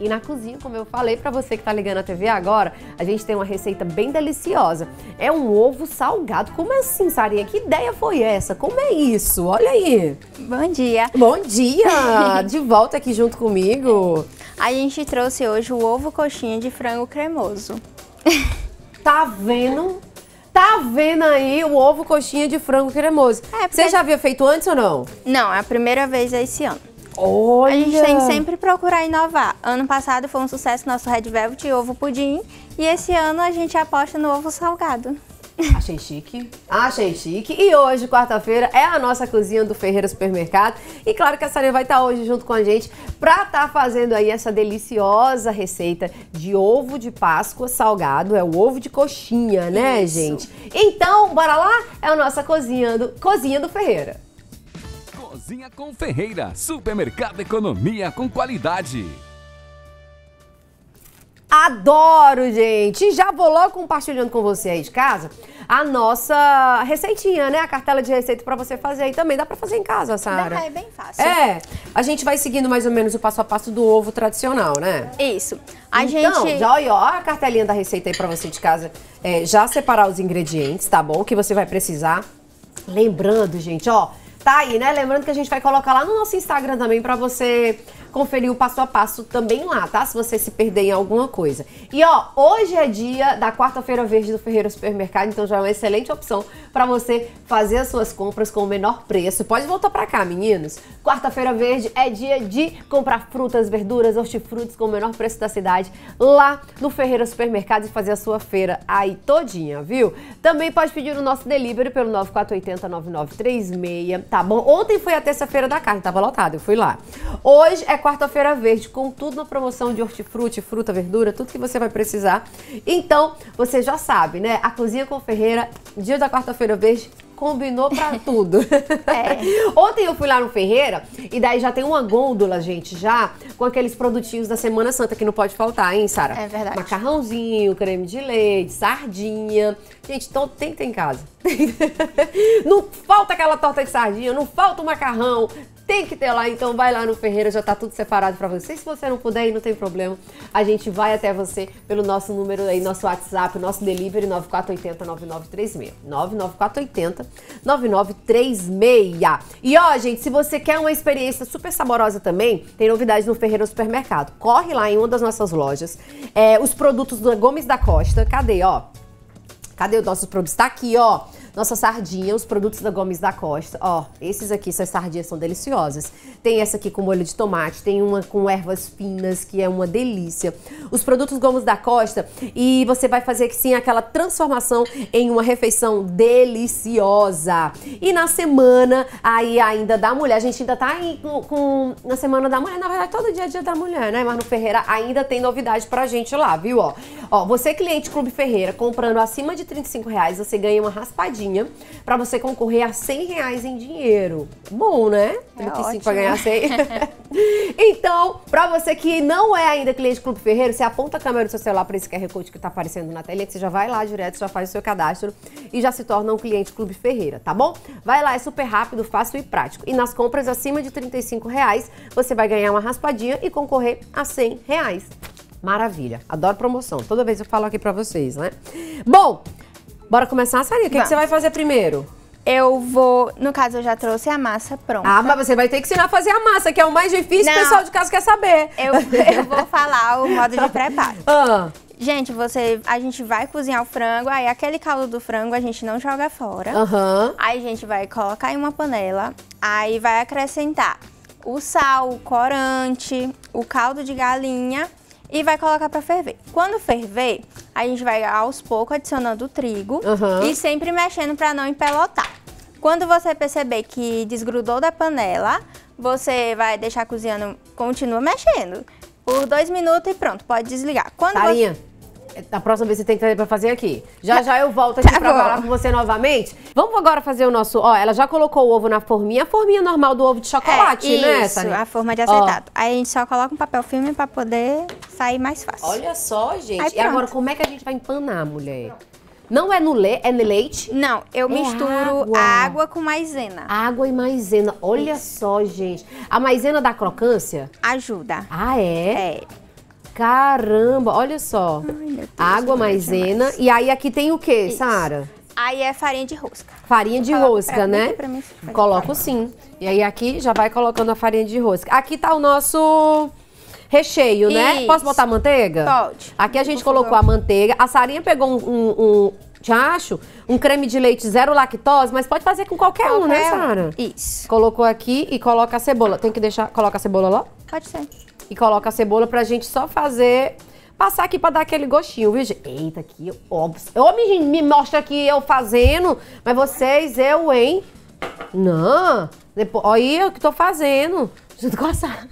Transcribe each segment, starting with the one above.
E na cozinha, como eu falei para você que tá ligando a TV agora, a gente tem uma receita bem deliciosa. É um ovo salgado. Como assim, Sarinha? Que ideia foi essa? Como é isso? Olha aí. Bom dia. Bom dia. de volta aqui junto comigo. A gente trouxe hoje o ovo coxinha de frango cremoso. tá vendo? Tá vendo aí o ovo coxinha de frango cremoso. É, porque... Você já havia feito antes ou não? Não, é a primeira vez esse ano. Olha. A gente tem que sempre procurar inovar. Ano passado foi um sucesso nosso Red Velvet e ovo pudim. E esse ano a gente aposta no ovo salgado. Achei chique. Achei chique. E hoje, quarta-feira, é a nossa cozinha do Ferreira Supermercado. E claro que a Sara vai estar hoje junto com a gente para estar tá fazendo aí essa deliciosa receita de ovo de Páscoa salgado. É o ovo de coxinha, né, Isso. gente? Então, bora lá? É a nossa cozinha do, cozinha do Ferreira. Cozinha com Ferreira, supermercado economia com qualidade. Adoro, gente! Já vou logo compartilhando com você aí de casa a nossa receitinha, né? A cartela de receita para você fazer aí também. Dá para fazer em casa, Sara? Dá, é bem fácil. É. A gente vai seguindo mais ou menos o passo a passo do ovo tradicional, né? Isso. A então, gente... já olha, ó, a cartelinha da receita aí para você de casa. É, já separar os ingredientes, tá bom? Que você vai precisar. Lembrando, gente, ó, Tá aí, né? Lembrando que a gente vai colocar lá no nosso Instagram também para você conferir o passo a passo também lá, tá? Se você se perder em alguma coisa. E ó, hoje é dia da quarta-feira verde do Ferreiro Supermercado, então já é uma excelente opção para você fazer as suas compras com o menor preço. Pode voltar para cá, meninos. Quarta-feira verde é dia de comprar frutas, verduras, hortifrutis com o menor preço da cidade lá no Ferreira Supermercado e fazer a sua feira aí todinha, viu? Também pode pedir o nosso delivery pelo 9480-9936, tá bom? Ontem foi a terça-feira da carne, tava lotado, eu fui lá. Hoje é quarta-feira verde, com tudo na promoção de hortifruti, fruta, verdura, tudo que você vai precisar. Então, você já sabe, né? A Cozinha com Ferreira, dia da quarta-feira Feira Verde combinou pra tudo. é. Ontem eu fui lá no Ferreira e daí já tem uma gôndola, gente, já com aqueles produtinhos da Semana Santa que não pode faltar, hein, Sara? É verdade. Macarrãozinho, creme de leite, sardinha. Gente, então tem, ter em casa. não falta aquela torta de sardinha, não falta o macarrão tem que ter lá, então vai lá no Ferreira, já tá tudo separado para você. Se você não puder ir, não tem problema. A gente vai até você pelo nosso número aí, nosso WhatsApp, nosso delivery 9480-9936. 99480-9936. E ó, gente, se você quer uma experiência super saborosa também, tem novidades no Ferreira Supermercado. Corre lá em uma das nossas lojas. É, os produtos do Gomes da Costa, cadê, ó? Cadê o nosso produtos? Está aqui, ó. Nossa sardinha, os produtos da Gomes da Costa. Ó, esses aqui, essas sardinhas são deliciosas. Tem essa aqui com molho de tomate, tem uma com ervas finas, que é uma delícia. Os produtos Gomes da Costa e você vai fazer sim aquela transformação em uma refeição deliciosa. E na semana aí ainda da mulher, a gente ainda tá aí com, com na semana da mulher, na verdade todo dia é dia da mulher, né? Mas no Ferreira ainda tem novidade pra gente lá, viu? Ó, ó você cliente Clube Ferreira comprando acima de 35 reais, você ganha uma raspadinha para você concorrer a 100 reais em dinheiro. Bom, né? É 35 para ganhar 100. então, para você que não é ainda cliente do Clube Ferreiro, você aponta a câmera do seu celular para esse QR Code que está aparecendo na telinha, que você já vai lá direto, já faz o seu cadastro e já se torna um cliente Clube Ferreira, tá bom? Vai lá, é super rápido, fácil e prático. E nas compras acima de 35 reais, você vai ganhar uma raspadinha e concorrer a 100 reais. Maravilha. Adoro promoção. Toda vez eu falo aqui para vocês, né? Bom, Bora começar, Sarinha? O que, é que você vai fazer primeiro? Eu vou. No caso, eu já trouxe a massa pronta. Ah, mas você vai ter que ensinar a fazer a massa, que é o mais difícil, o pessoal de casa quer saber. Eu, eu vou falar o modo de preparo. Ah. Gente, você, a gente vai cozinhar o frango, aí aquele caldo do frango a gente não joga fora. Uhum. Aí a gente vai colocar em uma panela, aí vai acrescentar o sal, o corante, o caldo de galinha e vai colocar para ferver. Quando ferver, a gente vai aos poucos adicionando o trigo uhum. e sempre mexendo para não empelotar. Quando você perceber que desgrudou da panela, você vai deixar cozinhando, continua mexendo. Por dois minutos e pronto, pode desligar. Quando Farinha. Você... Da é, próxima vez você tem que trazer pra fazer aqui. Já já eu volto aqui tá pra bom. falar com você novamente. Vamos agora fazer o nosso. Ó, ela já colocou o ovo na forminha, a forminha normal do ovo de chocolate, é, né? Isso, a forma de acetato. Ó. Aí a gente só coloca um papel filme pra poder sair mais fácil. Olha só, gente. Aí, e agora, como é que a gente vai empanar, mulher? Não é no, le é no leite? Não, eu é misturo água. água. com maisena. Água e maisena. Olha Isso. só, gente. A maisena dá crocância? Ajuda. Ah, é? É. Caramba, olha só. Ai, água, maisena. E aí aqui tem o que, Sara? Aí é farinha de rosca. Farinha de rosca, né? Mim, Coloco sim. E aí aqui já vai colocando a farinha de rosca. Aqui tá o nosso recheio, né? Isso. né? Posso botar manteiga? Pode. Aqui a gente colocou a manteiga. A Sarinha pegou um, um, um te acho, um creme de leite zero lactose, mas pode fazer com qualquer, né, qualquer um, né, Sara? Isso. Colocou aqui e coloca a cebola. Tem que deixar, coloca a cebola lá? Pode ser. E coloca a cebola pra gente só fazer passar aqui para dar aquele gostinho, viu, gente? Eita, aqui, óbvio. Ô, me, me mostra aqui eu fazendo, mas vocês, eu, hein? Não. Depois, olha o que tô fazendo. Junto com a Sara.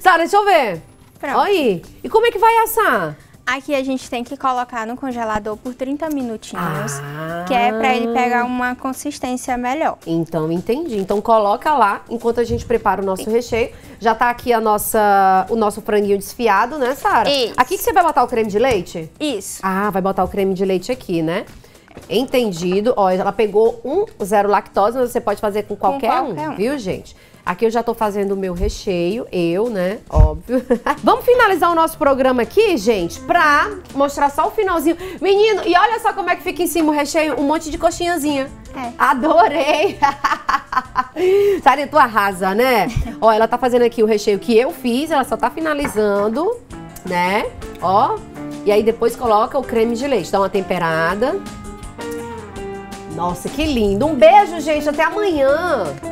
Sara, deixa eu ver. Pronto. Olha aí. E como é que vai assar? Aqui a gente tem que colocar no congelador por 30 minutinhos, ah. que é para ele pegar uma consistência melhor. Então, entendi. Então coloca lá, enquanto a gente prepara o nosso recheio. Já tá aqui a nossa, o nosso franguinho desfiado, né, Sara? Aqui que você vai botar o creme de leite? Isso. Ah, vai botar o creme de leite aqui, né? Entendido. Ó, ela pegou um zero lactose, mas você pode fazer com qualquer, com qualquer um, um, viu, gente? Aqui eu já tô fazendo o meu recheio, eu, né? Óbvio. Vamos finalizar o nosso programa aqui, gente, pra mostrar só o finalzinho. Menino, e olha só como é que fica em cima o recheio, um monte de coxinhazinha. É. Adorei! Sari, tu arrasa, né? Ó, ela tá fazendo aqui o recheio que eu fiz, ela só tá finalizando, né? Ó, e aí depois coloca o creme de leite, dá uma temperada. Nossa, que lindo! Um beijo, gente, até amanhã!